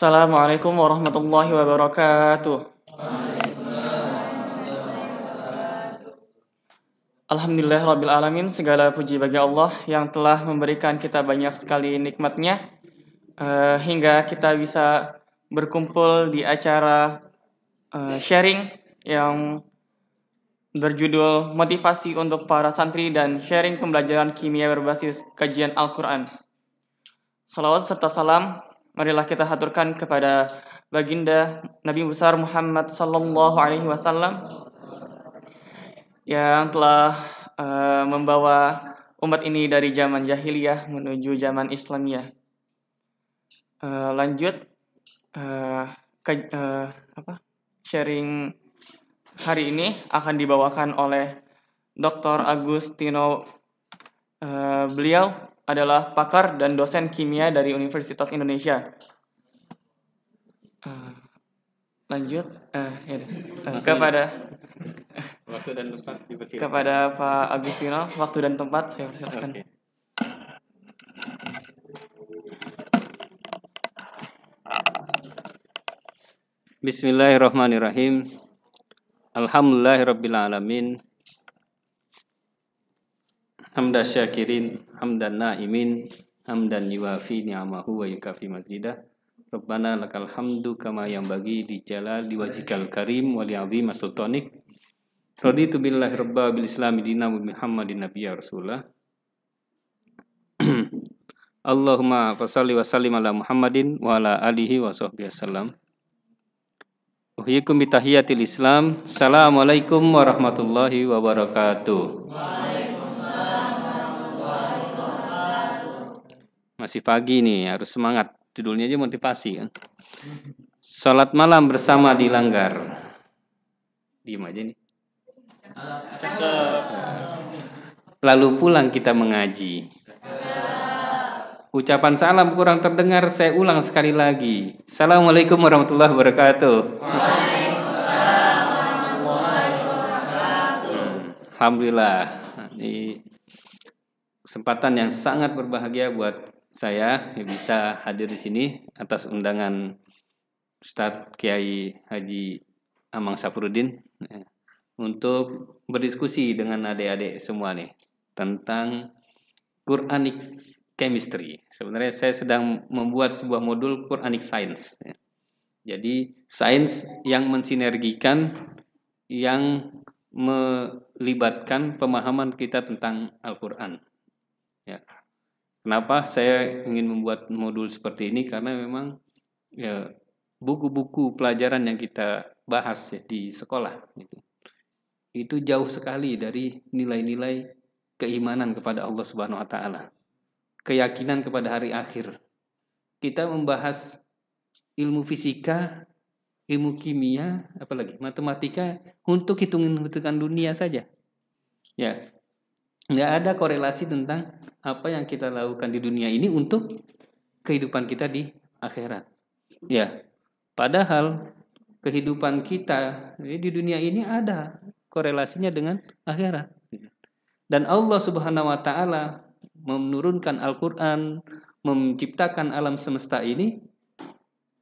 Assalamualaikum warahmatullahi wabarakatuh. Alhamdulillah Rabbil Alamin, segala puji bagi Allah yang telah memberikan kita banyak sekali nikmatnya uh, hingga kita bisa berkumpul di acara uh, sharing yang berjudul Motivasi untuk para santri dan sharing pembelajaran kimia berbasis kajian Al-Quran. Salawat serta salam marilah kita haturkan kepada baginda Nabi besar Muhammad sallallahu alaihi wasallam yang telah uh, membawa umat ini dari zaman jahiliyah menuju zaman Islamiyah. Uh, lanjut uh, ke, uh, apa? sharing hari ini akan dibawakan oleh Dr. Agustino. Uh, beliau adalah pakar dan dosen kimia dari Universitas Indonesia. Uh, lanjut uh, ya uh, kepada waktu dan tempat dipersilakan. kepada Pak Agustino waktu dan tempat saya persilakan. Okay. Bismillahirrahmanirrahim. Alhamdulillahirabbil alamin hamdan syakirin, hamdan naimin, hamdan yuafi ni'amahu wa yukafi mazidah. Rabbana lakal hamdu kama yang bagi di jalal diwajikal karim wa li'azim sultanik. Raditu billahi rabba bil islami dinamu Muhammadin nabiyya rasulullah Allahumma fasalli wa sallim ala Muhammadin wa ala alihi wa sahbihi wasallam. Uhyikum bitahiyatil Islam. Assalamualaikum warahmatullahi wabarakatuh. Waalaikumsalam. Masih pagi nih, harus semangat. Judulnya aja motivasi ya. Salat malam bersama dilanggar. Diem aja nih. Lalu pulang kita mengaji. Ucapan salam kurang terdengar, saya ulang sekali lagi. Assalamualaikum warahmatullahi wabarakatuh. Hmm, Alhamdulillah. Ini kesempatan yang sangat berbahagia buat saya yang bisa hadir di sini atas undangan Ustadz Kiai Haji Amang Sapurudin ya, untuk berdiskusi dengan adik-adik semua nih tentang Quranic Chemistry. Sebenarnya saya sedang membuat sebuah modul Quranic Science. Ya. Jadi sains yang mensinergikan yang melibatkan pemahaman kita tentang Al-Qur'an. Ya. Kenapa saya ingin membuat modul seperti ini? Karena memang ya, buku-buku pelajaran yang kita bahas ya, di sekolah itu itu jauh sekali dari nilai-nilai keimanan kepada Allah Subhanahu Wa Taala, keyakinan kepada hari akhir. Kita membahas ilmu fisika, ilmu kimia, apalagi matematika untuk hitungan hitungan dunia saja. Ya, nggak ada korelasi tentang apa yang kita lakukan di dunia ini untuk kehidupan kita di akhirat. Ya, padahal kehidupan kita di dunia ini ada korelasinya dengan akhirat. Dan Allah Subhanahu wa taala menurunkan Al-Qur'an, menciptakan alam semesta ini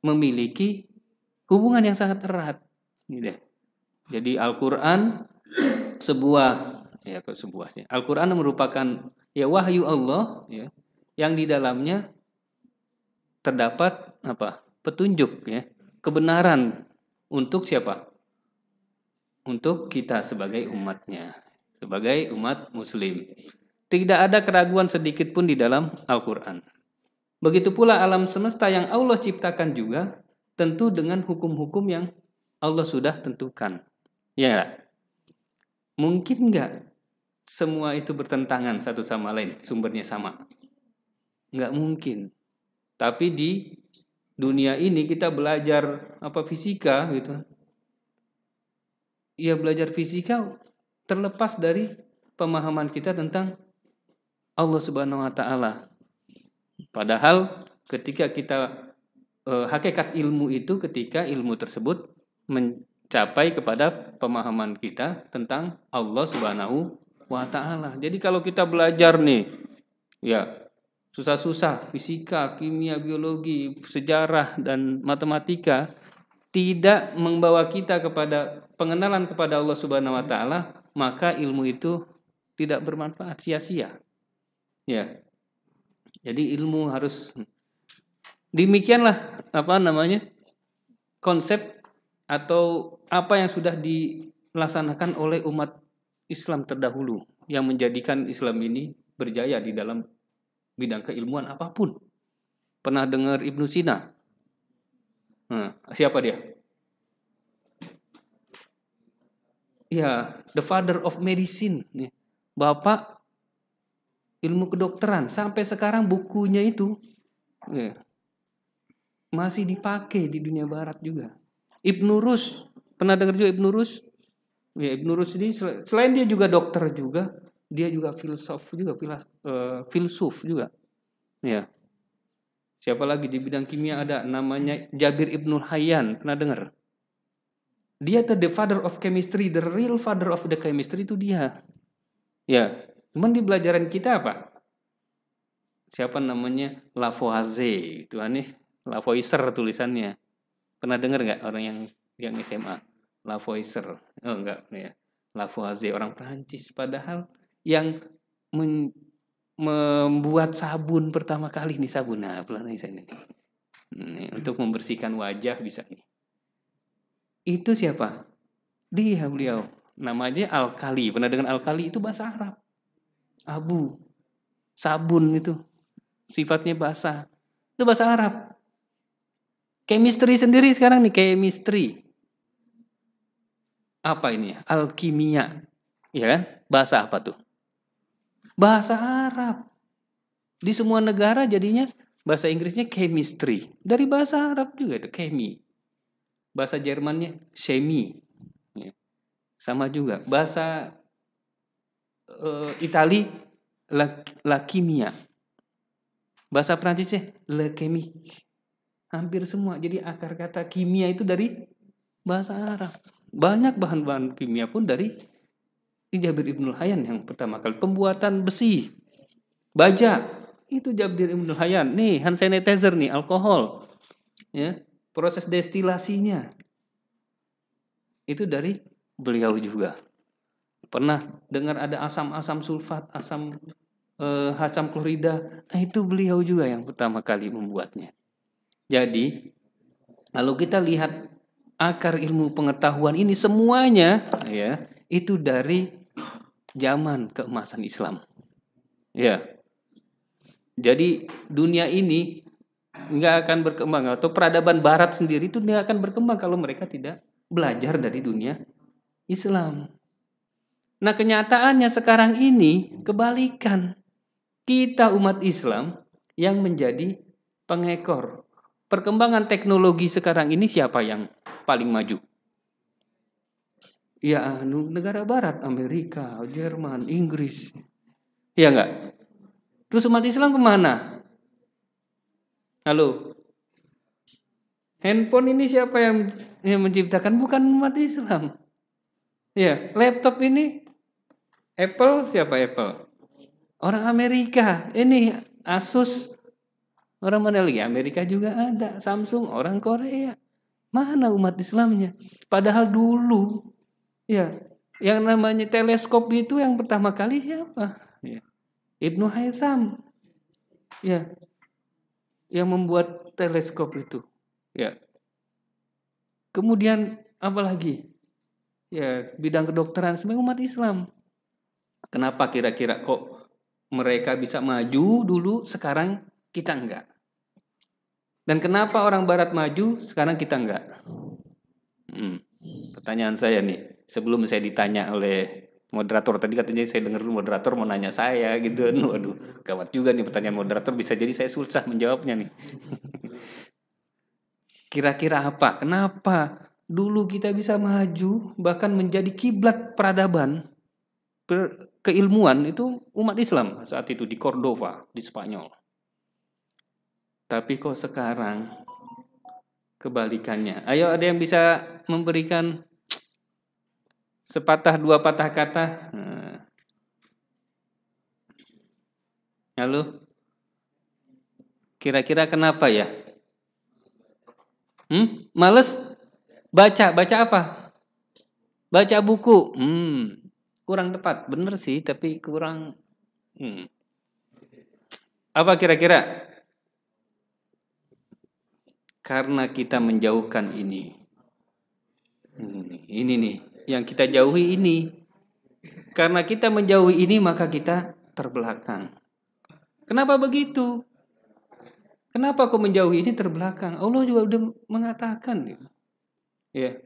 memiliki hubungan yang sangat erat. Gitu ya. Jadi Al-Qur'an sebuah ya sebuahnya. Al-Qur'an merupakan ya wahyu Allah ya yang di dalamnya terdapat apa? petunjuk ya, kebenaran untuk siapa? Untuk kita sebagai umatnya, sebagai umat muslim. Tidak ada keraguan sedikit pun di dalam Al-Qur'an. Begitu pula alam semesta yang Allah ciptakan juga tentu dengan hukum-hukum yang Allah sudah tentukan. Ya, mungkin nggak semua itu bertentangan satu sama lain, sumbernya sama. Nggak mungkin. Tapi di dunia ini kita belajar apa fisika gitu. Ya belajar fisika terlepas dari pemahaman kita tentang Allah Subhanahu wa taala. Padahal ketika kita e, hakikat ilmu itu ketika ilmu tersebut mencapai kepada pemahaman kita tentang Allah Subhanahu wa taala. Jadi kalau kita belajar nih ya susah-susah fisika, kimia, biologi, sejarah dan matematika tidak membawa kita kepada pengenalan kepada Allah Subhanahu wa taala, maka ilmu itu tidak bermanfaat sia-sia. Ya. Jadi ilmu harus demikianlah apa namanya? konsep atau apa yang sudah dilaksanakan oleh umat Islam terdahulu yang menjadikan Islam ini berjaya di dalam bidang keilmuan apapun. Pernah dengar Ibnu Sina? Nah, siapa dia? Ya, the father of medicine. Bapak ilmu kedokteran. Sampai sekarang bukunya itu ya, masih dipakai di dunia barat juga. Ibnu Rus, pernah dengar juga Ibnu Rus? ya Ibnu Rusdi selain dia juga dokter juga dia juga eh, filsuf juga filas, uh, filsuf juga ya siapa lagi di bidang kimia ada namanya Jabir Ibnu Hayyan pernah dengar dia the, father of chemistry the real father of the chemistry itu dia ya cuman di pelajaran kita apa siapa namanya Lavoisier itu aneh Lavoisier tulisannya pernah dengar nggak orang yang yang SMA Lavoisier, oh enggak ya, Lavoisier orang Prancis. Padahal yang men membuat sabun pertama kali nih sabun, nah pelan ini nih. Hmm, ya, untuk membersihkan wajah bisa nih. Itu siapa? Dia beliau. Namanya alkali. Pernah dengan alkali itu bahasa Arab. Abu. Sabun itu. Sifatnya basah. Itu bahasa Arab. Chemistry sendiri sekarang nih, chemistry apa ini? Alkimia. Ya kan? Bahasa apa tuh? Bahasa Arab. Di semua negara jadinya bahasa Inggrisnya chemistry. Dari bahasa Arab juga itu chemi. Bahasa Jermannya semi. Iya. Sama juga. Bahasa uh, Itali la, la kimia. Bahasa Prancisnya leukemik. Hampir semua. Jadi akar kata kimia itu dari bahasa Arab. Banyak bahan-bahan kimia pun dari Jabir Ibnul Hayyan yang pertama kali pembuatan besi, baja itu Jabir Ibnul Hayyan. Nih hand sanitizer nih, alkohol. Ya, proses destilasinya itu dari beliau juga. Pernah dengar ada asam-asam sulfat, asam eh, asam klorida. Nah, itu beliau juga yang pertama kali membuatnya. Jadi, kalau kita lihat akar ilmu pengetahuan ini semuanya ya itu dari zaman keemasan Islam. Ya. Jadi dunia ini nggak akan berkembang atau peradaban barat sendiri itu nggak akan berkembang kalau mereka tidak belajar dari dunia Islam. Nah kenyataannya sekarang ini kebalikan. Kita umat Islam yang menjadi pengekor perkembangan teknologi sekarang ini siapa yang paling maju? Ya, anu, negara barat, Amerika, Jerman, Inggris. Ya enggak? Terus umat Islam kemana? Halo? Handphone ini siapa yang, yang menciptakan? Bukan umat Islam. Ya, laptop ini Apple siapa Apple? Orang Amerika. Ini Asus Orang mana lagi? Amerika juga ada. Samsung orang Korea. Mana umat Islamnya? Padahal dulu ya yang namanya teleskop itu yang pertama kali siapa? Ya. Ibnu Haytham. Ya. Yang membuat teleskop itu. Ya. Kemudian apa lagi? Ya, bidang kedokteran sebagai umat Islam. Kenapa kira-kira kok mereka bisa maju dulu sekarang kita enggak. Dan kenapa orang barat maju, sekarang kita enggak? Hmm. Pertanyaan saya nih, sebelum saya ditanya oleh moderator tadi katanya saya dengar dulu moderator mau nanya saya gitu. Waduh, gawat juga nih pertanyaan moderator bisa jadi saya susah menjawabnya nih. Kira-kira apa? Kenapa dulu kita bisa maju bahkan menjadi kiblat peradaban keilmuan itu umat Islam saat itu di Cordova di Spanyol. Tapi kok sekarang kebalikannya. Ayo ada yang bisa memberikan sepatah dua patah kata? Nah. Halo? Kira-kira kenapa ya? Hmm? Males? Baca, baca apa? Baca buku. Hmm. Kurang tepat, bener sih, tapi kurang. Hmm. Apa kira-kira? karena kita menjauhkan ini. Ini, nih, yang kita jauhi ini. Karena kita menjauhi ini maka kita terbelakang. Kenapa begitu? Kenapa kau menjauhi ini terbelakang? Allah juga sudah mengatakan. Ya.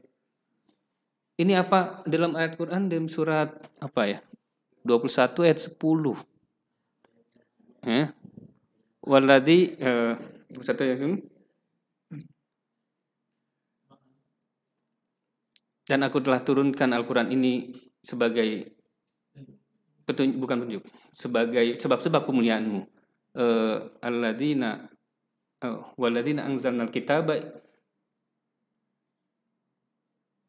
Ini apa dalam ayat Quran dalam surat apa ya? 21 ayat 10. Ya. Waladhi, eh, 21 ayat 10 Dan aku telah turunkan Al-Quran ini sebagai petunjuk, bukan petunjuk, sebagai sebab-sebab pemuliaanmu. Uh, eh, Al-Ladina uh, oh, waladina Al-Kitab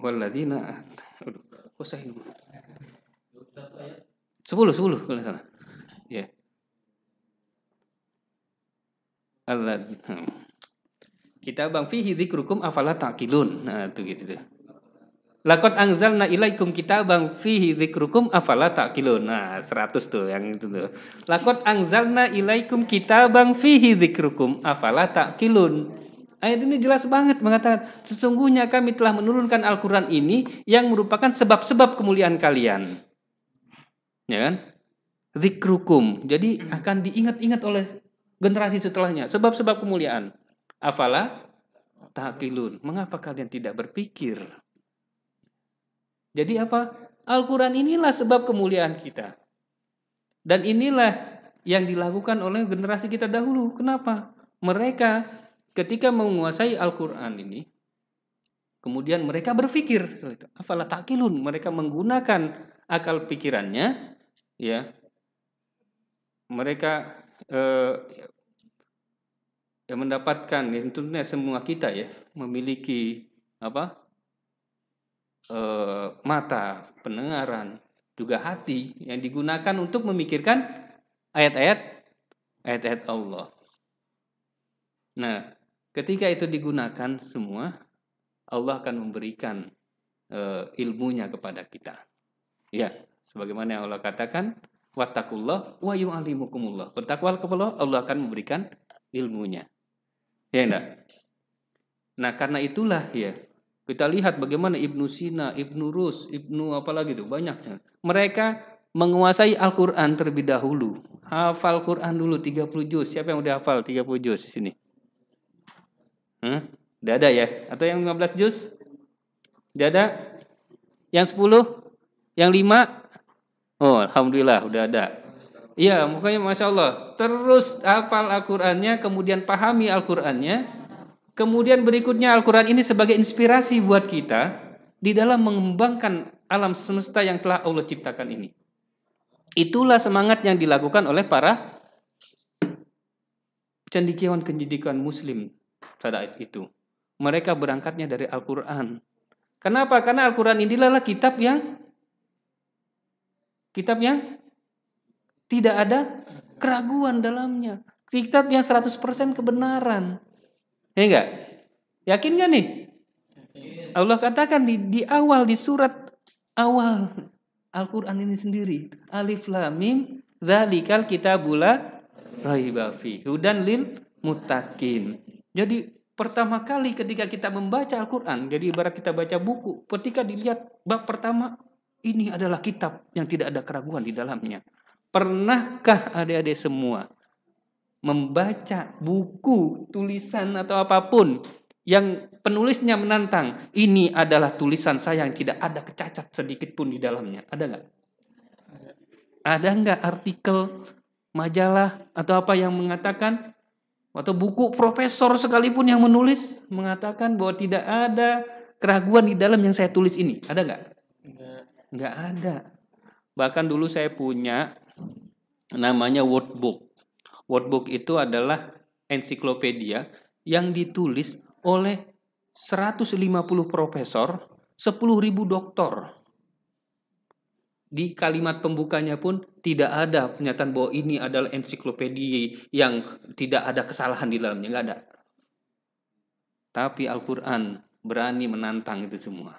waladina aduh, kok ini, sepuluh sepuluh kalau salah ya yeah. Allah hmm. kita bang fihi dikrukum afala takilun, nah itu gitu deh Lakot angzalna ilaikum kita bang fihi zikrukum afala taqilun. Nah, seratus tuh yang itu tuh. Lakot angzalna ilaikum kita bang fihi zikrukum afala takilun. Ayat ini jelas banget mengatakan sesungguhnya kami telah menurunkan Al-Qur'an ini yang merupakan sebab-sebab kemuliaan kalian. Ya kan? Zikrukum. Jadi akan diingat-ingat oleh generasi setelahnya sebab-sebab kemuliaan. Afala takilun. Mengapa kalian tidak berpikir? Jadi apa? Al-Quran inilah sebab kemuliaan kita. Dan inilah yang dilakukan oleh generasi kita dahulu. Kenapa? Mereka ketika menguasai Al-Quran ini, kemudian mereka berpikir. Afalah takilun. Mereka menggunakan akal pikirannya. ya Mereka eh, ya, mendapatkan ya tentunya semua kita ya memiliki apa e, mata, pendengaran, juga hati yang digunakan untuk memikirkan ayat-ayat ayat-ayat Allah. Nah, ketika itu digunakan semua, Allah akan memberikan e, ilmunya kepada kita. Ya, sebagaimana yang Allah katakan, wattaqullah wa yu'allimukumullah. Bertakwal kepada Allah, Allah akan memberikan ilmunya. Ya enggak? Nah, karena itulah ya kita lihat bagaimana Ibnu Sina, Ibnu Rus, Ibnu apalagi itu banyak Mereka menguasai Al-Qur'an terlebih dahulu. Hafal Qur'an dulu 30 juz. Siapa yang udah hafal 30 juz di sini? Hmm? Udah ada ya? Atau yang 15 juz? Udah ada? Yang 10? Yang 5? Oh, alhamdulillah udah ada. Iya, makanya masya Allah terus hafal Al-Qur'annya, kemudian pahami Al-Qur'annya, Kemudian berikutnya Al-Quran ini sebagai inspirasi buat kita di dalam mengembangkan alam semesta yang telah Allah ciptakan ini. Itulah semangat yang dilakukan oleh para cendikiawan-cendikiawan muslim pada itu. Mereka berangkatnya dari Al-Quran. Kenapa? Karena Al-Quran inilah kitab yang kitab yang tidak ada keraguan dalamnya. Kitab yang 100% kebenaran. Ya enggak? Yakin gak nih? Allah katakan di, di awal di surat awal Al-Qur'an ini sendiri, Alif Lam Mim, dzalikal kitabula rahibafi hudan lil mutakin Jadi pertama kali ketika kita membaca Al-Quran, jadi ibarat kita baca buku, ketika dilihat bab pertama, ini adalah kitab yang tidak ada keraguan di dalamnya. Pernahkah adik-adik semua membaca buku, tulisan atau apapun yang penulisnya menantang, ini adalah tulisan saya yang tidak ada kecacat sedikit pun di dalamnya. Ada nggak? Ada nggak artikel, majalah atau apa yang mengatakan atau buku profesor sekalipun yang menulis mengatakan bahwa tidak ada keraguan di dalam yang saya tulis ini. Ada nggak? Nggak ada. Bahkan dulu saya punya namanya wordbook. Wordbook itu adalah ensiklopedia yang ditulis oleh 150 profesor, 10.000 doktor. Di kalimat pembukanya pun tidak ada pernyataan bahwa ini adalah ensiklopedia yang tidak ada kesalahan di dalamnya, nggak ada. Tapi Al-Quran berani menantang itu semua.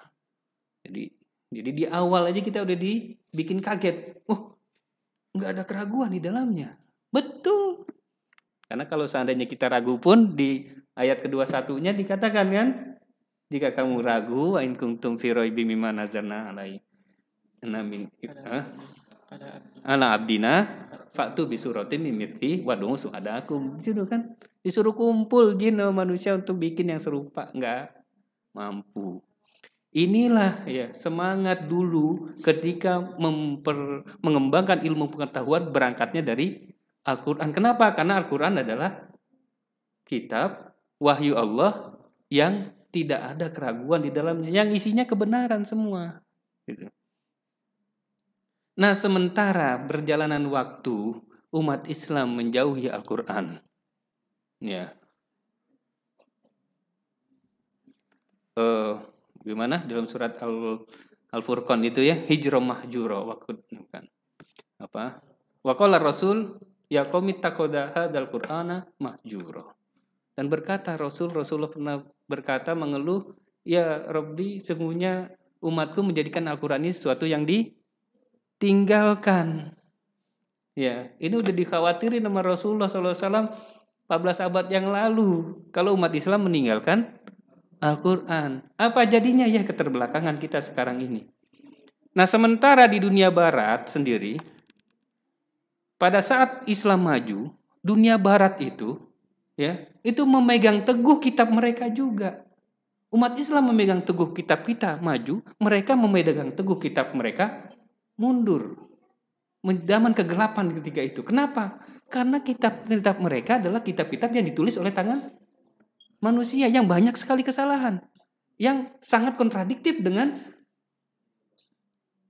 Jadi jadi di awal aja kita udah dibikin kaget. Oh, nggak ada keraguan di dalamnya. Betul karena kalau seandainya kita ragu pun di ayat kedua satunya dikatakan kan, jika kamu ragu, ain kuntum firoi bimima nazarna alai namin ala abdina faktu bisuratin mimiti waduh ada aku disitu kan disuruh kumpul jin manusia untuk bikin yang serupa nggak mampu Inilah ya semangat dulu ketika memper, mengembangkan ilmu pengetahuan berangkatnya dari Al-Quran. Kenapa? Karena Al-Quran adalah kitab wahyu Allah yang tidak ada keraguan di dalamnya, yang isinya kebenaran semua. Gitu. Nah, sementara berjalanan waktu, umat Islam menjauhi Al-Quran. Ya. Uh, gimana dalam surat Al Al-Furqan itu ya, hijrah mahjuro waktu bukan apa? Waqala Rasul Ya qaumi takhoda qur'ana mahjuro. Dan berkata Rasul Rasulullah pernah berkata mengeluh, ya Rabbi sungguhnya umatku menjadikan Al-Qur'an ini sesuatu yang ditinggalkan. Ya, ini udah dikhawatirin sama Rasulullah SAW 14 abad yang lalu kalau umat Islam meninggalkan Al-Quran. Apa jadinya ya keterbelakangan kita sekarang ini? Nah sementara di dunia barat sendiri pada saat Islam maju, dunia barat itu ya, itu memegang teguh kitab mereka juga. Umat Islam memegang teguh kitab kita maju, mereka memegang teguh kitab mereka mundur. Mendaman kegelapan ketika itu. Kenapa? Karena kitab-kitab mereka adalah kitab-kitab yang ditulis oleh tangan manusia yang banyak sekali kesalahan, yang sangat kontradiktif dengan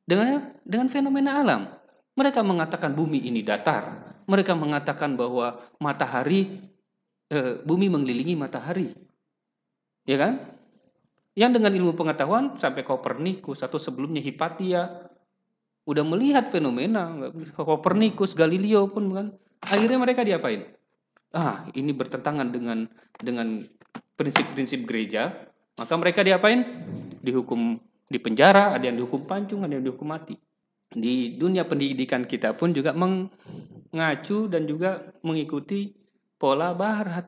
dengan dengan fenomena alam. Mereka mengatakan bumi ini datar. Mereka mengatakan bahwa matahari e, bumi mengelilingi matahari. Ya kan? Yang dengan ilmu pengetahuan sampai Kopernikus atau sebelumnya Hipatia udah melihat fenomena Kopernikus, Galileo pun kan. Akhirnya mereka diapain? Ah, ini bertentangan dengan dengan prinsip-prinsip gereja, maka mereka diapain? Dihukum di penjara, ada yang dihukum pancung, ada yang dihukum mati di dunia pendidikan kita pun juga mengacu dan juga mengikuti pola barat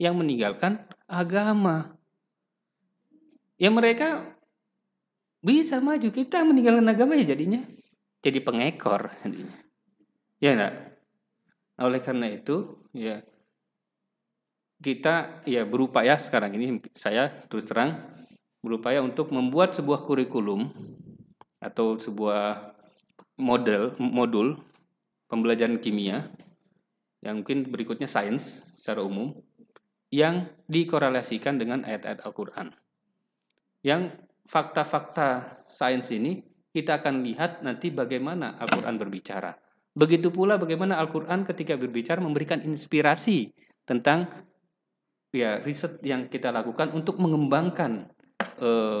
yang meninggalkan agama. Ya mereka bisa maju, kita meninggalkan agama ya jadinya jadi pengekor jadinya. Ya enggak? Oleh karena itu, ya kita ya berupaya sekarang ini saya terus terang berupaya untuk membuat sebuah kurikulum atau sebuah model modul pembelajaran kimia yang mungkin berikutnya sains secara umum yang dikorelasikan dengan ayat-ayat Al-Qur'an. Yang fakta-fakta sains ini kita akan lihat nanti bagaimana Al-Qur'an berbicara. Begitu pula bagaimana Al-Qur'an ketika berbicara memberikan inspirasi tentang ya riset yang kita lakukan untuk mengembangkan eh,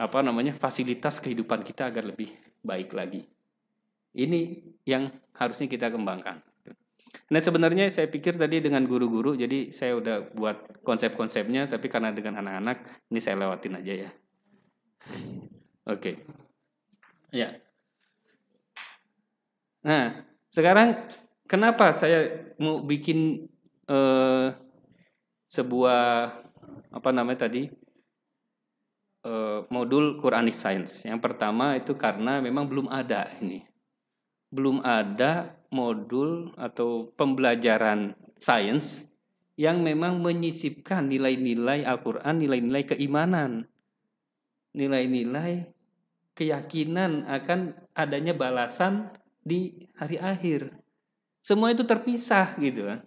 apa namanya fasilitas kehidupan kita agar lebih baik lagi. Ini yang harusnya kita kembangkan. Nah sebenarnya saya pikir tadi dengan guru-guru, jadi saya udah buat konsep-konsepnya, tapi karena dengan anak-anak, ini saya lewatin aja ya. Oke. Okay. Ya. Nah, sekarang kenapa saya mau bikin eh, sebuah apa namanya tadi eh, modul Quranic Science? Yang pertama itu karena memang belum ada ini belum ada modul atau pembelajaran sains yang memang menyisipkan nilai-nilai Al-Quran, nilai-nilai keimanan, nilai-nilai keyakinan akan adanya balasan di hari akhir. Semua itu terpisah gitu kan.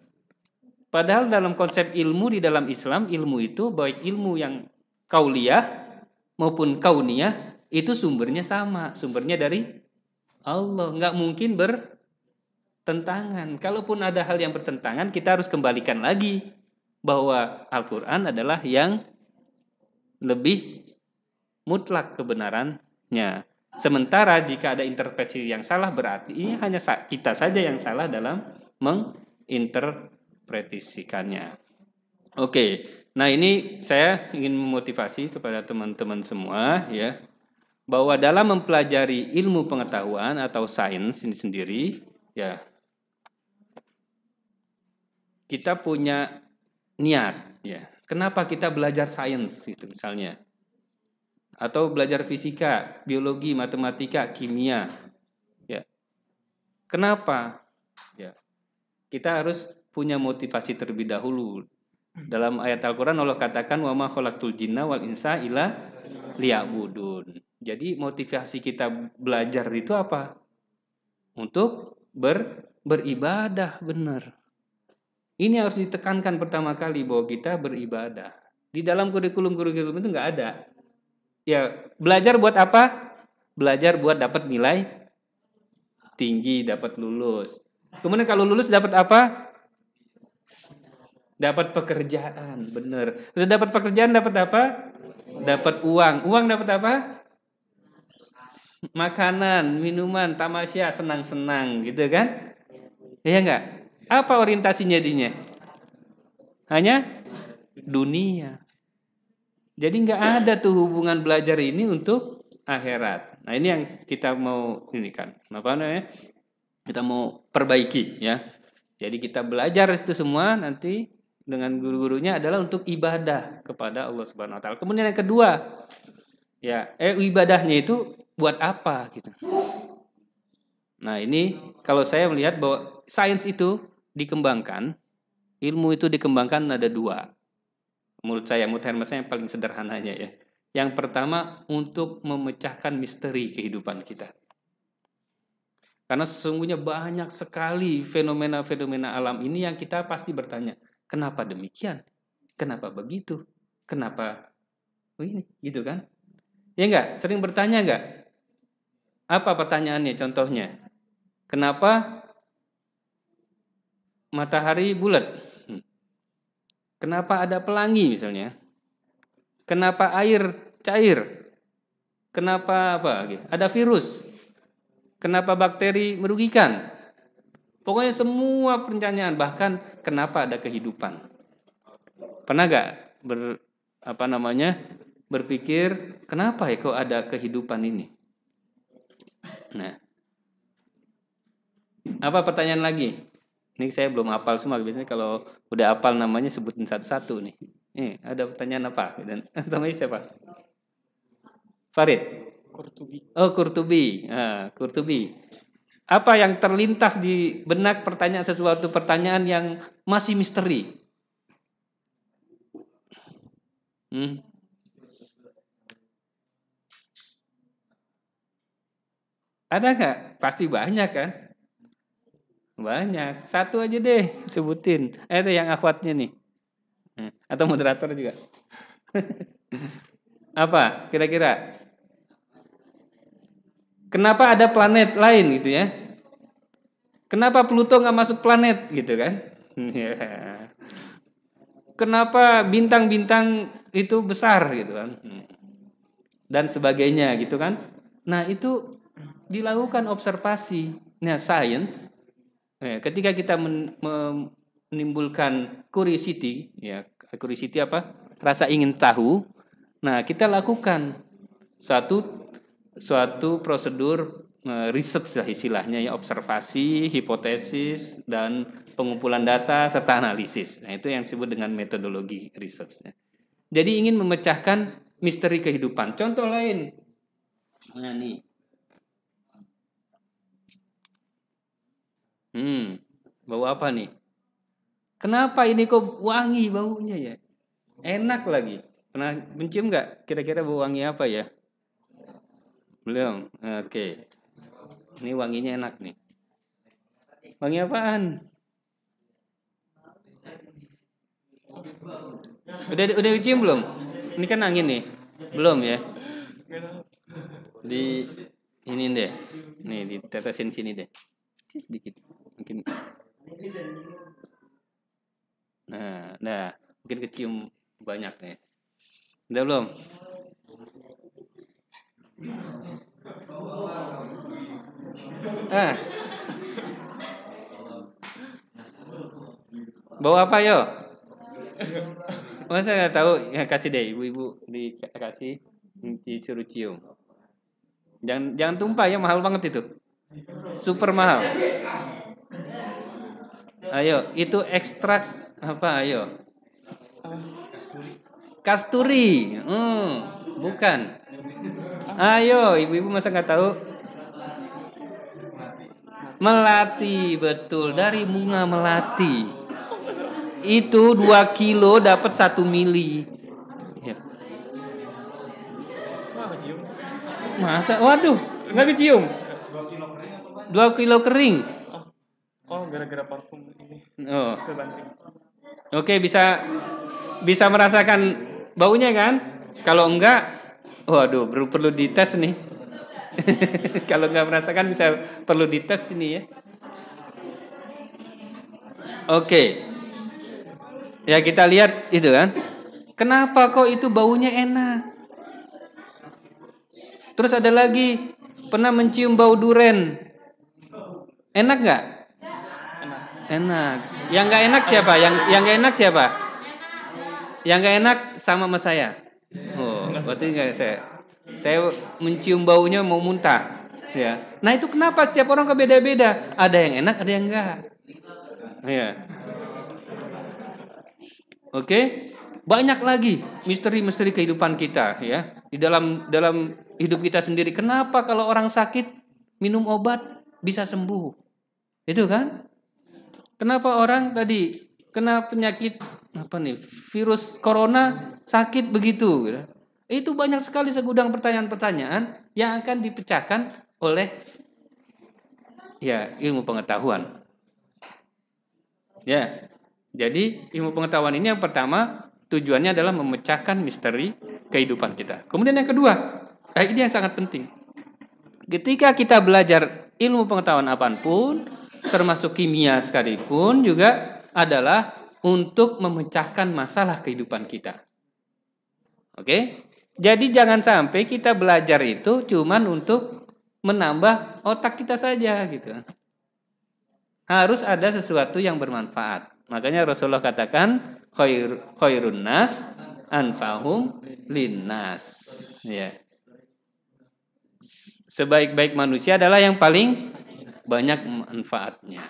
Padahal dalam konsep ilmu di dalam Islam, ilmu itu baik ilmu yang kauliah maupun kauniah itu sumbernya sama, sumbernya dari Allah. Nggak mungkin bertentangan. Kalaupun ada hal yang bertentangan, kita harus kembalikan lagi bahwa Al-Quran adalah yang lebih mutlak kebenarannya. Sementara jika ada interpretasi yang salah berarti ini hanya kita saja yang salah dalam menginterpretasikannya. Oke, nah ini saya ingin memotivasi kepada teman-teman semua ya bahwa dalam mempelajari ilmu pengetahuan atau sains ini sendiri ya kita punya niat ya kenapa kita belajar sains itu misalnya atau belajar fisika biologi matematika kimia ya kenapa ya kita harus punya motivasi terlebih dahulu dalam ayat Al-Quran Allah katakan wa ma khalaqtul jinna wal insa illa liya'budun jadi motivasi kita belajar itu apa? Untuk ber beribadah benar. Ini harus ditekankan pertama kali bahwa kita beribadah. Di dalam kurikulum-kurikulum itu nggak ada. Ya belajar buat apa? Belajar buat dapat nilai tinggi, dapat lulus. Kemudian kalau lulus dapat apa? Dapat pekerjaan, benar. Sudah dapat pekerjaan dapat apa? Dapat uang. Uang dapat apa? makanan, minuman, tamasya, senang-senang gitu kan? Iya enggak? Apa orientasinya dinya? Hanya dunia. Jadi enggak ada tuh hubungan belajar ini untuk akhirat. Nah ini yang kita mau ini kan, apa namanya? Kita mau perbaiki ya. Jadi kita belajar itu semua nanti dengan guru-gurunya adalah untuk ibadah kepada Allah Subhanahu Wa Taala. Kemudian yang kedua, ya eh ibadahnya itu buat apa gitu. Nah, ini kalau saya melihat bahwa sains itu dikembangkan, ilmu itu dikembangkan ada dua. Menurut saya, menurut Hermes yang paling sederhananya ya. Yang pertama untuk memecahkan misteri kehidupan kita. Karena sesungguhnya banyak sekali fenomena-fenomena alam ini yang kita pasti bertanya, kenapa demikian? Kenapa begitu? Kenapa begini? Gitu kan? Ya enggak? Sering bertanya enggak? Apa pertanyaannya contohnya? Kenapa matahari bulat? Hmm. Kenapa ada pelangi misalnya? Kenapa air cair? Kenapa apa? Ada virus? Kenapa bakteri merugikan? Pokoknya semua pertanyaan bahkan kenapa ada kehidupan. Pernah gak ber, apa namanya berpikir kenapa ya kok ada kehidupan ini? Nah, apa pertanyaan lagi? Ini saya belum hafal semua. Biasanya kalau udah hafal namanya sebutin satu-satu nih. Eh, ada pertanyaan apa? Dan namanya siapa? Farid. Kurtubi. Oh, Kurtubi. Ah, Kurtubi. Apa yang terlintas di benak pertanyaan sesuatu pertanyaan yang masih misteri? Hmm. Ada nggak? Pasti banyak kan? Banyak. Satu aja deh sebutin. Eh, ada yang akhwatnya nih. Hmm. Atau moderator juga. Apa kira-kira? Kenapa ada planet lain gitu ya? Kenapa Pluto nggak masuk planet gitu kan? Ya. Kenapa bintang-bintang itu besar gitu kan? Hmm. Dan sebagainya gitu kan? Nah itu dilakukan observasi. Nah, science eh, ketika kita men, menimbulkan curiosity, ya curiosity apa? Rasa ingin tahu. Nah, kita lakukan suatu suatu prosedur eh, riset lah istilahnya ya observasi, hipotesis dan pengumpulan data serta analisis. Nah, itu yang disebut dengan metodologi risetnya. Jadi ingin memecahkan misteri kehidupan. Contoh lain. Nah, nih Hmm, bau apa nih? Kenapa ini kok wangi baunya ya? Enak lagi. Pernah mencium nggak? Kira-kira bau wangi apa ya? Belum. Oke. Okay. Ini wanginya enak nih. Wangi apaan? Udah udah cium belum? Ini kan angin nih. Belum ya? Di ini deh. Nih ditetesin sini deh. Sedikit mungkin nah nah mungkin kecium banyak nih udah belum ah bau apa yo masa nggak tahu ya kasih deh ibu-ibu dikasih disuruh cium jangan jangan tumpah ya mahal banget itu super mahal Ayo, itu ekstrak apa? Ayo. Kasturi. Hmm, bukan. Ayo, ibu-ibu masa nggak tahu? Melati betul dari bunga melati. Itu dua kilo dapat satu mili. Ya. Masa? Waduh, nggak kecium. 2 kilo kering. 2 kilo kering. Oh, gara-gara parfum ini. Oh. Oke, bisa bisa merasakan baunya kan? Kalau enggak, waduh, perlu perlu dites nih. Kalau enggak merasakan bisa perlu dites ini ya. Oke. Ya kita lihat itu kan. Kenapa kok itu baunya enak? Terus ada lagi pernah mencium bau duren. Enak nggak? Enak. Yang nggak enak siapa? Yang yang nggak enak siapa? Yang nggak enak sama sama saya. Oh, berarti nggak saya. Saya mencium baunya mau muntah. Ya. Nah itu kenapa setiap orang kebeda-beda. Ada yang enak, ada yang enggak. Ya. Oke. Okay? Banyak lagi misteri-misteri kehidupan kita ya. Di dalam dalam hidup kita sendiri. Kenapa kalau orang sakit minum obat bisa sembuh? Itu kan? Kenapa orang tadi kena penyakit apa nih virus corona sakit begitu? Gitu. Itu banyak sekali segudang pertanyaan-pertanyaan yang akan dipecahkan oleh ya ilmu pengetahuan. Ya. Jadi ilmu pengetahuan ini yang pertama tujuannya adalah memecahkan misteri kehidupan kita. Kemudian yang kedua, eh, ini yang sangat penting. Ketika kita belajar ilmu pengetahuan apapun, termasuk kimia sekalipun juga adalah untuk memecahkan masalah kehidupan kita. Oke? Jadi jangan sampai kita belajar itu cuma untuk menambah otak kita saja gitu. Harus ada sesuatu yang bermanfaat. Makanya Rasulullah katakan khair khairun nas anfahum linnas. Ya. Sebaik-baik manusia adalah yang paling banyak manfaatnya.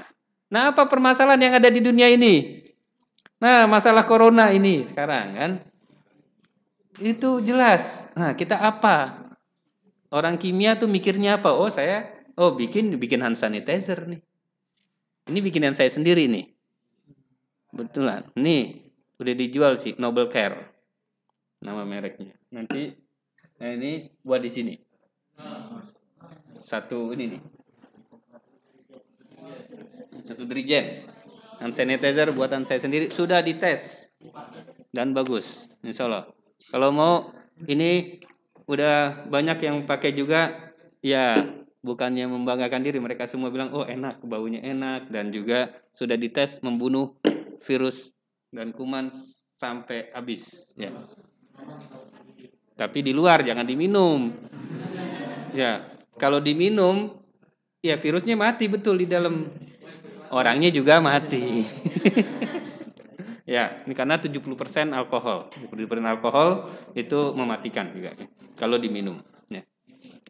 Nah, apa permasalahan yang ada di dunia ini? Nah, masalah corona ini sekarang kan. Itu jelas. Nah, kita apa? Orang kimia tuh mikirnya apa? Oh, saya oh bikin bikin hand sanitizer nih. Ini bikinan saya sendiri nih. Betulan. Nih, udah dijual sih Nobel Care. Nama mereknya. Nanti nah ini buat di sini. Satu ini nih satu dirijen hand sanitizer buatan saya sendiri sudah dites dan bagus insya Allah kalau mau ini udah banyak yang pakai juga ya bukannya membanggakan diri mereka semua bilang oh enak baunya enak dan juga sudah dites membunuh virus dan kuman sampai habis ya tapi di luar jangan diminum ya kalau diminum Ya virusnya mati betul di dalam orangnya juga mati. ya, ini karena 70% alkohol. 70% alkohol itu mematikan juga ya. kalau diminum ya.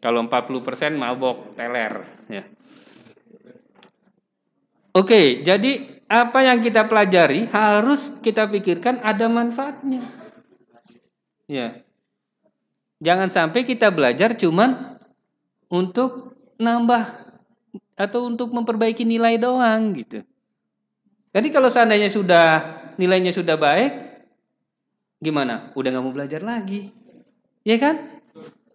Kalau 40% mabok teler ya. Oke, jadi apa yang kita pelajari harus kita pikirkan ada manfaatnya. Ya. Jangan sampai kita belajar cuman untuk nambah atau untuk memperbaiki nilai doang gitu. Jadi kalau seandainya sudah nilainya sudah baik, gimana? Udah nggak mau belajar lagi, ya kan?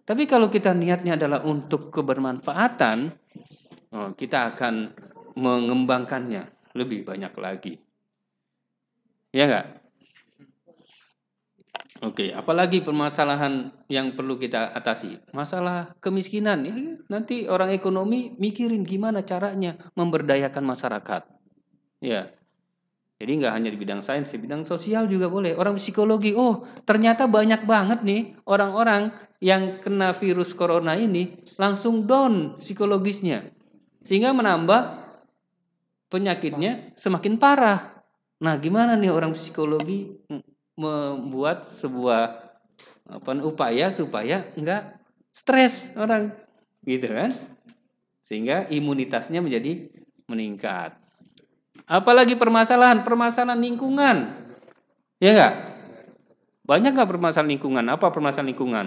Tapi kalau kita niatnya adalah untuk kebermanfaatan, oh, kita akan mengembangkannya lebih banyak lagi. Ya nggak? Oke, apalagi permasalahan yang perlu kita atasi? Masalah kemiskinan. Ya, nanti orang ekonomi mikirin gimana caranya memberdayakan masyarakat. Ya. Jadi nggak hanya di bidang sains, di bidang sosial juga boleh. Orang psikologi, oh ternyata banyak banget nih orang-orang yang kena virus corona ini langsung down psikologisnya. Sehingga menambah penyakitnya semakin parah. Nah gimana nih orang psikologi hmm membuat sebuah apa upaya supaya enggak stres orang gitu kan sehingga imunitasnya menjadi meningkat apalagi permasalahan permasalahan lingkungan ya enggak banyak nggak permasalahan lingkungan apa permasalahan lingkungan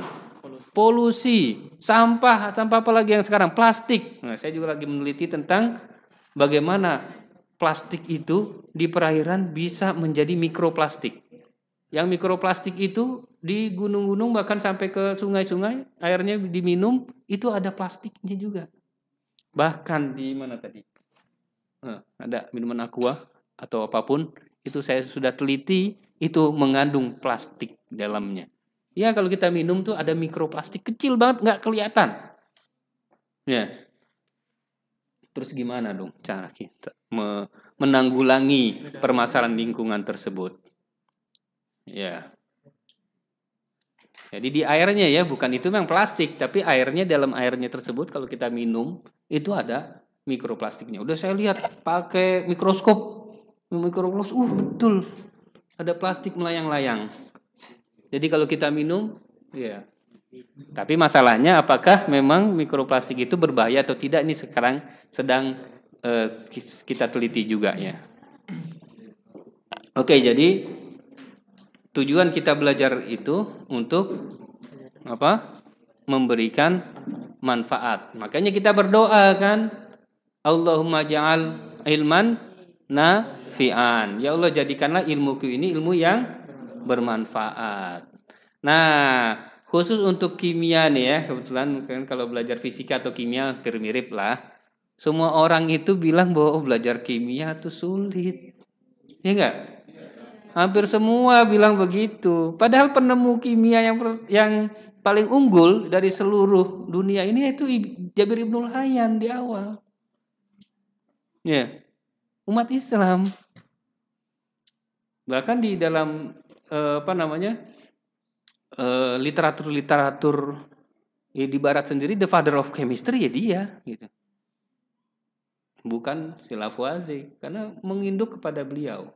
polusi. sampah sampah apa lagi yang sekarang plastik nah, saya juga lagi meneliti tentang bagaimana plastik itu di perairan bisa menjadi mikroplastik yang mikroplastik itu di gunung-gunung bahkan sampai ke sungai-sungai airnya diminum itu ada plastiknya juga bahkan di mana tadi nah, ada minuman aqua atau apapun itu saya sudah teliti itu mengandung plastik dalamnya ya kalau kita minum tuh ada mikroplastik kecil banget nggak kelihatan ya terus gimana dong cara kita menanggulangi permasalahan lingkungan tersebut Ya. Jadi di airnya ya, bukan itu memang plastik, tapi airnya dalam airnya tersebut kalau kita minum itu ada mikroplastiknya. Udah saya lihat pakai mikroskop, mikroskop, uh betul ada plastik melayang-layang. Jadi kalau kita minum, ya. Tapi masalahnya apakah memang mikroplastik itu berbahaya atau tidak ini sekarang sedang uh, kita teliti juga ya. Oke, jadi tujuan kita belajar itu untuk apa? memberikan manfaat. Makanya kita berdoa kan, Allahumma ja'al ilman nafi'an. Ya Allah jadikanlah ilmuku ini ilmu yang bermanfaat. Nah, khusus untuk kimia nih ya, kebetulan kan kalau belajar fisika atau kimia hampir mirip lah. Semua orang itu bilang bahwa oh, belajar kimia itu sulit. Ya enggak? Hampir semua bilang begitu. Padahal penemu kimia yang yang paling unggul dari seluruh dunia ini itu Jabir Ibnul Hayyan di awal. Ya. Umat Islam. Bahkan di dalam eh, apa namanya? Eh, literatur-literatur ya di barat sendiri the father of chemistry ya dia gitu. Bukan Silafwazi karena menginduk kepada beliau.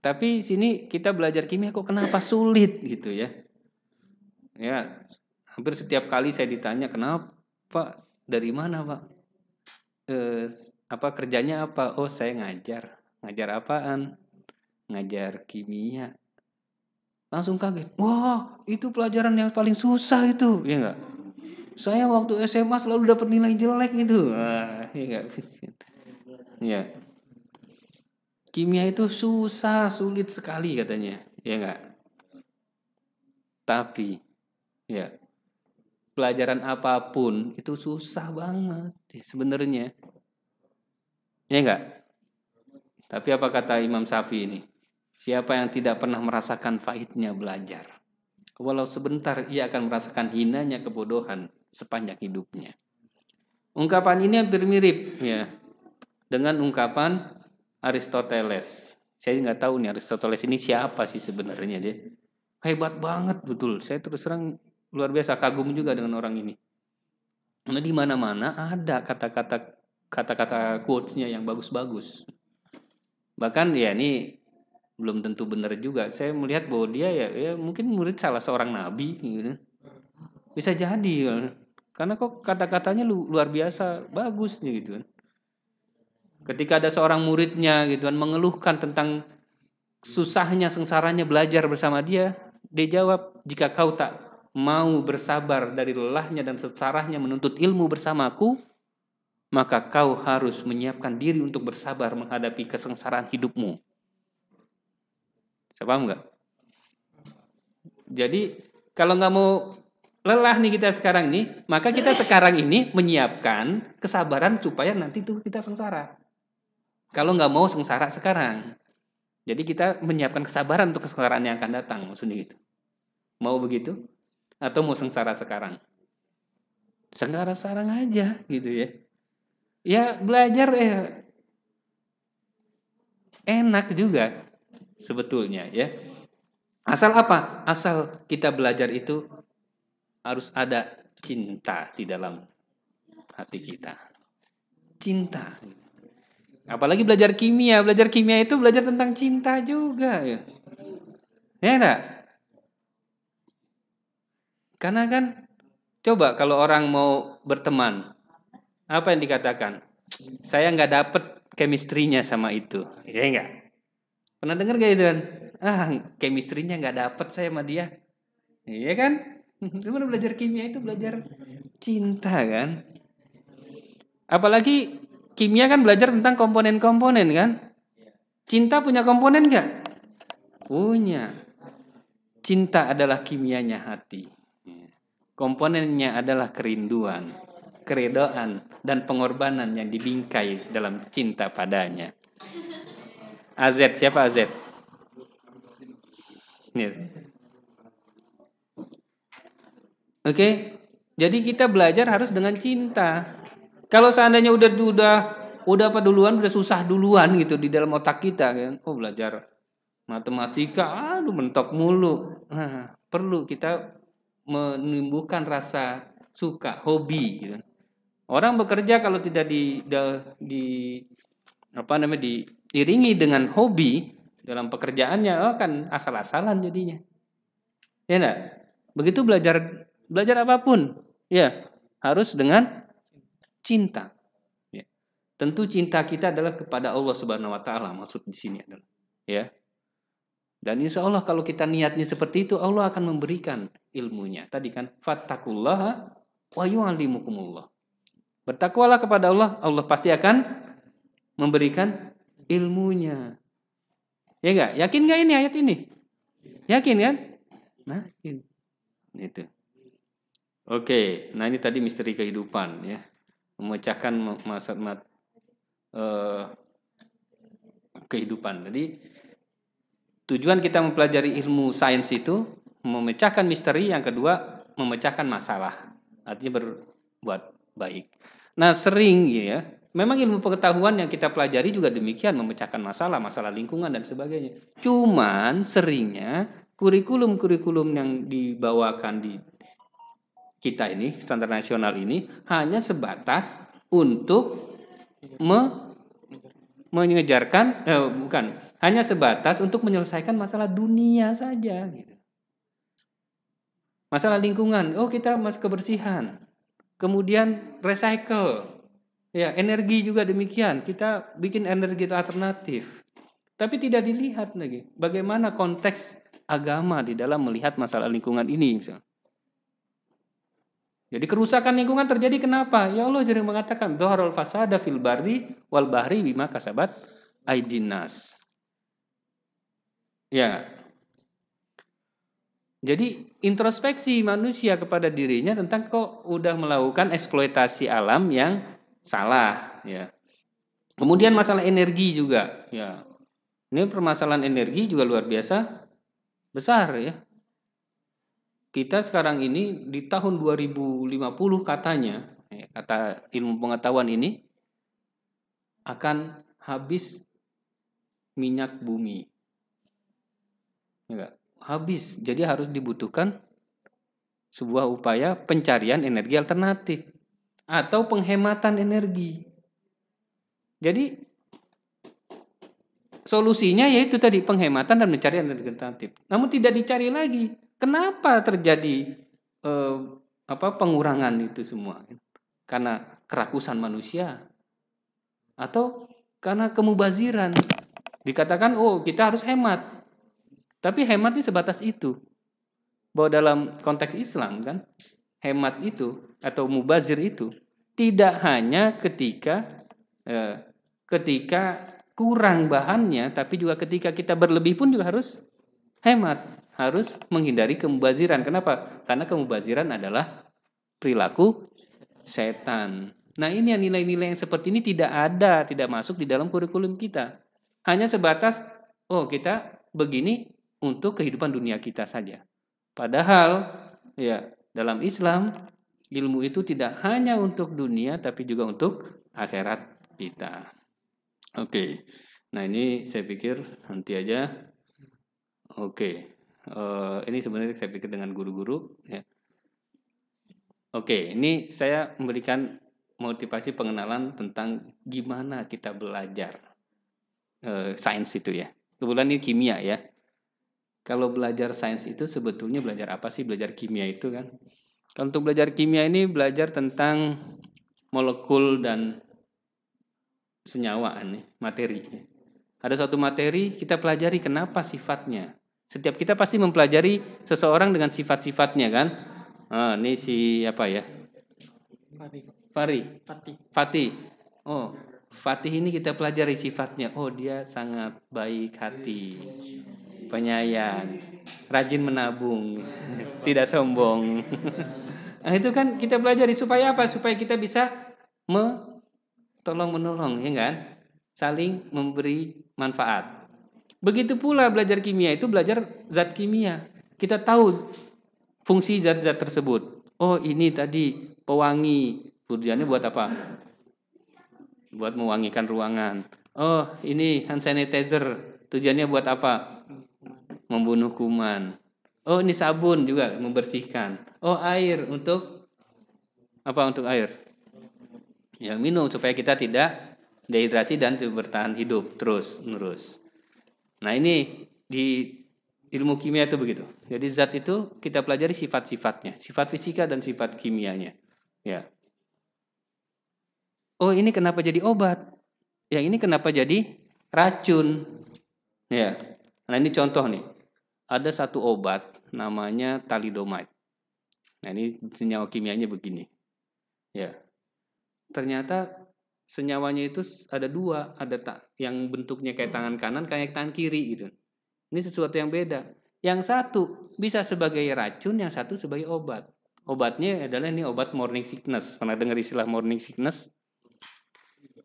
Tapi sini kita belajar kimia kok kenapa sulit gitu ya. Ya, hampir setiap kali saya ditanya kenapa, dari mana, Pak? Eh, apa kerjanya apa? Oh, saya ngajar. Ngajar apaan? Ngajar kimia. Langsung kaget. Wah, itu pelajaran yang paling susah itu, ya enggak? Saya waktu SMA selalu dapat nilai jelek itu. Wah, ya enggak? ya. Kimia itu susah, sulit sekali katanya, ya enggak? Tapi ya pelajaran apapun itu susah banget ya, sebenarnya. Ya enggak? Tapi apa kata Imam Safi ini? Siapa yang tidak pernah merasakan faidnya belajar? Walau sebentar ia akan merasakan hinanya kebodohan sepanjang hidupnya. Ungkapan ini hampir mirip ya dengan ungkapan Aristoteles. Saya nggak tahu nih Aristoteles ini siapa sih sebenarnya dia. Hebat banget betul. Saya terus terang luar biasa kagum juga dengan orang ini. Karena di mana-mana ada kata-kata kata-kata quotes-nya yang bagus-bagus. Bahkan ya ini belum tentu benar juga. Saya melihat bahwa dia ya, ya mungkin murid salah seorang nabi gitu. Bisa jadi. Karena kok kata-katanya luar biasa bagus gitu kan. Ketika ada seorang muridnya gitu kan mengeluhkan tentang susahnya sengsaranya belajar bersama dia, dia jawab, "Jika kau tak mau bersabar dari lelahnya dan sengsaranya menuntut ilmu bersamaku, maka kau harus menyiapkan diri untuk bersabar menghadapi kesengsaraan hidupmu." Saya paham nggak? Jadi kalau nggak mau lelah nih kita sekarang nih, maka kita sekarang ini menyiapkan kesabaran supaya nanti tuh kita sengsara. Kalau nggak mau sengsara sekarang. Jadi kita menyiapkan kesabaran untuk kesengsaraan yang akan datang, maksudnya gitu. Mau begitu? Atau mau sengsara sekarang? Sengsara sekarang aja, gitu ya. Ya belajar eh enak juga sebetulnya ya. Asal apa? Asal kita belajar itu harus ada cinta di dalam hati kita. Cinta. Apalagi belajar kimia, belajar kimia itu belajar tentang cinta juga ya. Ya enggak? Karena kan coba kalau orang mau berteman, apa yang dikatakan? Saya nggak dapet kemistrinya sama itu. Ya enggak? Pernah dengar gak itu kan? Ah, kemistrinya nggak dapet saya sama dia. Iya kan? Cuma belajar kimia itu belajar cinta kan? Apalagi kimia kan belajar tentang komponen-komponen kan? Cinta punya komponen nggak? Punya. Cinta adalah kimianya hati. Komponennya adalah kerinduan, keredoan, dan pengorbanan yang dibingkai dalam cinta padanya. AZ, siapa AZ? Yes. Oke, okay? jadi kita belajar harus dengan cinta. Kalau seandainya udah udah udah apa duluan, udah susah duluan gitu di dalam otak kita kan. Oh, belajar matematika, aduh mentok mulu. Nah, perlu kita menumbuhkan rasa suka, hobi gitu. Orang bekerja kalau tidak di, di, di apa namanya diiringi dengan hobi dalam pekerjaannya oh kan asal-asalan jadinya. Ya enggak? Begitu belajar belajar apapun, ya harus dengan cinta. Ya. Tentu cinta kita adalah kepada Allah Subhanahu wa taala maksud di sini adalah ya. Dan insya Allah kalau kita niatnya seperti itu Allah akan memberikan ilmunya. Tadi kan fattakullaha wa yu'allimukumullah. Bertakwalah kepada Allah, Allah pasti akan memberikan ilmunya. Ya enggak? Yakin enggak ini ayat ini? Yakin kan? Nah, itu. Oke, nah ini tadi misteri kehidupan ya memecahkan masa mat, eh, kehidupan. Jadi tujuan kita mempelajari ilmu sains itu memecahkan misteri, yang kedua memecahkan masalah. Artinya berbuat baik. Nah, sering ya, memang ilmu pengetahuan yang kita pelajari juga demikian memecahkan masalah, masalah lingkungan dan sebagainya. Cuman seringnya kurikulum-kurikulum yang dibawakan di kita ini standar nasional ini hanya sebatas untuk me mengejarkan eh, bukan hanya sebatas untuk menyelesaikan masalah dunia saja gitu. Masalah lingkungan, oh kita mas kebersihan. Kemudian recycle. Ya, energi juga demikian. Kita bikin energi alternatif. Tapi tidak dilihat lagi bagaimana konteks agama di dalam melihat masalah lingkungan ini misalnya. Jadi kerusakan lingkungan terjadi kenapa? Ya Allah jadi mengatakan dhahrul fasada fil bari wal bahri bima kasabat aidinas. Ya. Jadi introspeksi manusia kepada dirinya tentang kok udah melakukan eksploitasi alam yang salah, ya. Kemudian masalah energi juga, ya. Ini permasalahan energi juga luar biasa besar ya kita sekarang ini di tahun 2050 katanya eh, kata ilmu pengetahuan ini akan habis minyak bumi enggak habis jadi harus dibutuhkan sebuah upaya pencarian energi alternatif atau penghematan energi jadi solusinya yaitu tadi penghematan dan mencari energi alternatif namun tidak dicari lagi Kenapa terjadi eh, apa pengurangan itu semua? Karena kerakusan manusia atau karena kemubaziran? Dikatakan oh kita harus hemat. Tapi hematnya sebatas itu. Bahwa dalam konteks Islam kan hemat itu atau mubazir itu tidak hanya ketika eh, ketika kurang bahannya tapi juga ketika kita berlebih pun juga harus hemat harus menghindari kemubaziran. Kenapa? Karena kemubaziran adalah perilaku setan. Nah, ini yang nilai-nilai yang seperti ini tidak ada, tidak masuk di dalam kurikulum kita. Hanya sebatas oh, kita begini untuk kehidupan dunia kita saja. Padahal ya, dalam Islam ilmu itu tidak hanya untuk dunia tapi juga untuk akhirat kita. Oke. Nah, ini saya pikir nanti aja. Oke. Okay. Uh, ini sebenarnya saya pikir dengan guru-guru ya. Oke, ini saya memberikan motivasi pengenalan tentang gimana kita belajar uh, sains itu ya. Kebetulan ini kimia ya. Kalau belajar sains itu sebetulnya belajar apa sih? Belajar kimia itu kan. Kalau untuk belajar kimia ini belajar tentang molekul dan senyawaan materi. Ya. Ada satu materi kita pelajari kenapa sifatnya. Setiap kita pasti mempelajari seseorang dengan sifat-sifatnya kan. Nah, ini si apa ya? Fari. Fari. Fatih. Fatih. Oh, Fatih ini kita pelajari sifatnya. Oh, dia sangat baik hati, penyayang, rajin menabung, tidak sombong. nah, itu kan kita pelajari supaya apa? Supaya kita bisa me tolong menolong, ya kan? Saling memberi manfaat. Begitu pula belajar kimia itu belajar zat kimia. Kita tahu fungsi zat-zat tersebut. Oh ini tadi pewangi. Tujuannya buat apa? Buat mewangikan ruangan. Oh ini hand sanitizer. Tujuannya buat apa? Membunuh kuman. Oh ini sabun juga membersihkan. Oh air untuk apa untuk air? Ya minum supaya kita tidak dehidrasi dan bertahan hidup terus menerus. Nah ini di ilmu kimia itu begitu. Jadi zat itu kita pelajari sifat-sifatnya, sifat fisika dan sifat kimianya. Ya. Oh ini kenapa jadi obat? Yang ini kenapa jadi racun? Ya. Nah ini contoh nih. Ada satu obat namanya talidomide. Nah ini senyawa kimianya begini. Ya. Ternyata senyawanya itu ada dua, ada tak yang bentuknya kayak hmm. tangan kanan, kayak tangan kiri gitu. Ini sesuatu yang beda. Yang satu bisa sebagai racun, yang satu sebagai obat. Obatnya adalah ini obat morning sickness. Pernah dengar istilah morning sickness?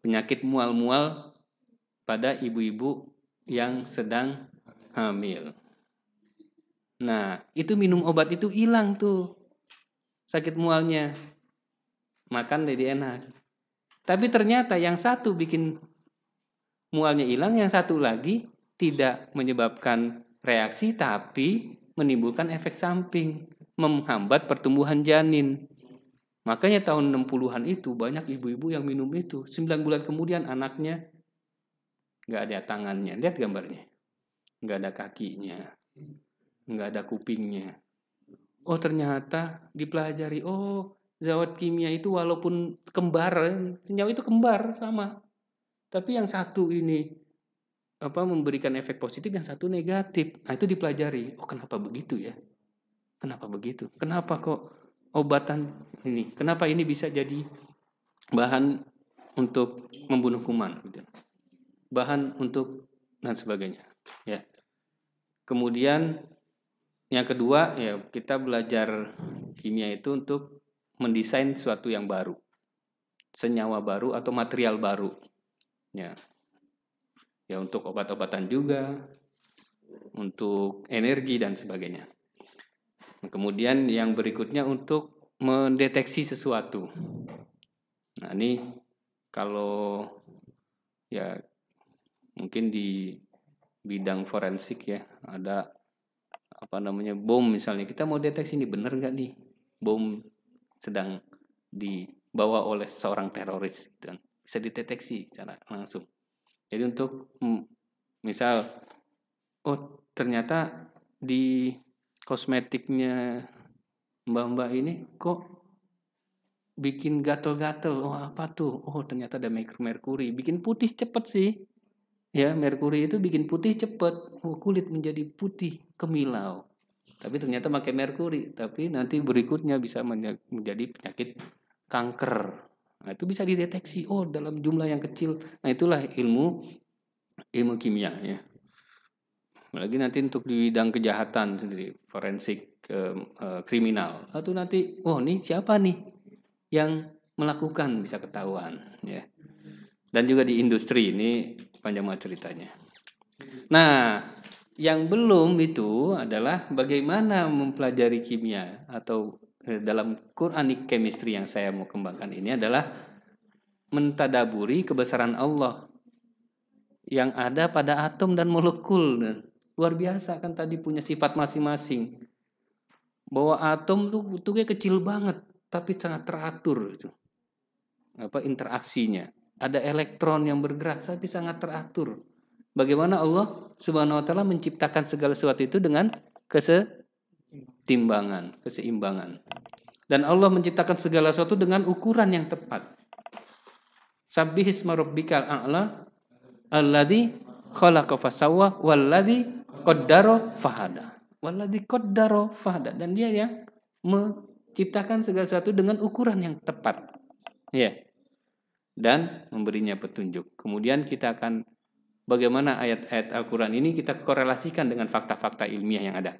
Penyakit mual-mual pada ibu-ibu yang sedang hamil. Nah, itu minum obat itu hilang tuh sakit mualnya. Makan jadi enak. Tapi ternyata yang satu bikin mualnya hilang, yang satu lagi tidak menyebabkan reaksi tapi menimbulkan efek samping, menghambat pertumbuhan janin. Makanya tahun 60-an itu banyak ibu-ibu yang minum itu. 9 bulan kemudian anaknya nggak ada tangannya. Lihat gambarnya. Nggak ada kakinya. Nggak ada kupingnya. Oh ternyata dipelajari. Oh Zawat kimia itu walaupun kembar, senyawa itu kembar sama. Tapi yang satu ini apa memberikan efek positif, yang satu negatif. Nah, itu dipelajari. Oh, kenapa begitu ya? Kenapa begitu? Kenapa kok obatan ini? Kenapa ini bisa jadi bahan untuk membunuh kuman gitu? bahan untuk dan sebagainya ya kemudian yang kedua ya kita belajar kimia itu untuk mendesain sesuatu yang baru, senyawa baru atau material baru. Ya, ya untuk obat-obatan juga, untuk energi dan sebagainya. kemudian yang berikutnya untuk mendeteksi sesuatu. Nah ini kalau ya mungkin di bidang forensik ya ada apa namanya bom misalnya kita mau deteksi ini benar nggak nih bom sedang dibawa oleh seorang teroris gitu kan. Bisa dideteksi secara langsung. Jadi untuk misal oh ternyata di kosmetiknya mbak-mbak ini kok bikin gatel-gatel oh apa tuh oh ternyata ada merkuri bikin putih cepet sih ya merkuri itu bikin putih cepet oh, kulit menjadi putih kemilau tapi ternyata pakai merkuri tapi nanti berikutnya bisa menjadi penyakit kanker nah, itu bisa dideteksi oh dalam jumlah yang kecil nah itulah ilmu ilmu kimia ya lagi nanti untuk di bidang kejahatan sendiri forensik eh, eh, kriminal atau nanti oh ini siapa nih yang melakukan bisa ketahuan ya dan juga di industri ini panjang banget ceritanya nah yang belum itu adalah bagaimana mempelajari kimia atau eh, dalam Quranic chemistry yang saya mau kembangkan ini adalah mentadaburi kebesaran Allah yang ada pada atom dan molekul. Luar biasa kan tadi punya sifat masing-masing. Bahwa atom tuh kecil banget tapi sangat teratur itu. Apa interaksinya? Ada elektron yang bergerak tapi sangat teratur. Bagaimana Allah Subhanahu wa taala menciptakan segala sesuatu itu dengan kesetimbangan, keseimbangan. Dan Allah menciptakan segala sesuatu dengan ukuran yang tepat. Sabbihisma rabbikal a'la alladzi khalaqa fasawwa walladzi qaddara fahada. Walladzi qaddara fahada dan dia yang menciptakan segala sesuatu dengan ukuran yang tepat. Ya. Yeah. Dan memberinya petunjuk. Kemudian kita akan bagaimana ayat-ayat Al-Quran ini kita korelasikan dengan fakta-fakta ilmiah yang ada.